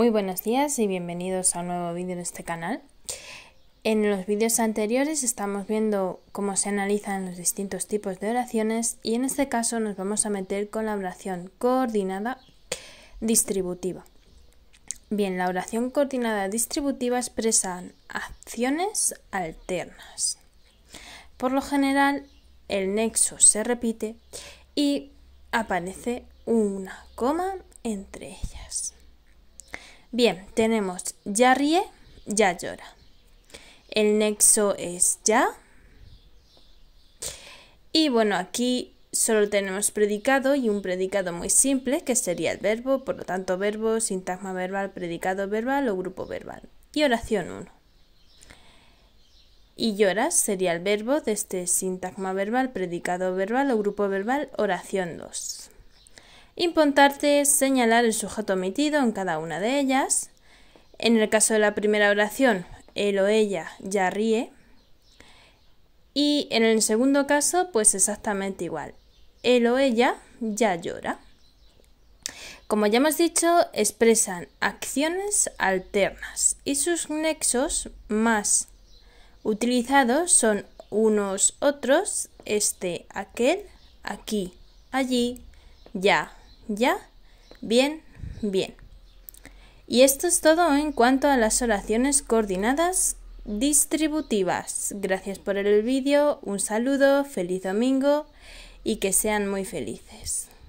Muy buenos días y bienvenidos a un nuevo vídeo en este canal. En los vídeos anteriores estamos viendo cómo se analizan los distintos tipos de oraciones y en este caso nos vamos a meter con la oración coordinada distributiva. Bien, la oración coordinada distributiva expresa acciones alternas. Por lo general, el nexo se repite y aparece una coma entre ellas. Bien, tenemos ya ríe, ya llora. El nexo es ya. Y bueno, aquí solo tenemos predicado y un predicado muy simple que sería el verbo, por lo tanto verbo, sintagma verbal, predicado verbal o grupo verbal. Y oración 1. Y lloras sería el verbo de este sintagma verbal, predicado verbal o grupo verbal, oración 2. Importante es señalar el sujeto omitido en cada una de ellas. En el caso de la primera oración, él o ella ya ríe. Y en el segundo caso, pues exactamente igual. Él o ella ya llora. Como ya hemos dicho, expresan acciones alternas y sus nexos más utilizados son unos, otros, este, aquel, aquí, allí, ya, ya, bien, bien. Y esto es todo en cuanto a las oraciones coordinadas distributivas. Gracias por el vídeo, un saludo, feliz domingo y que sean muy felices.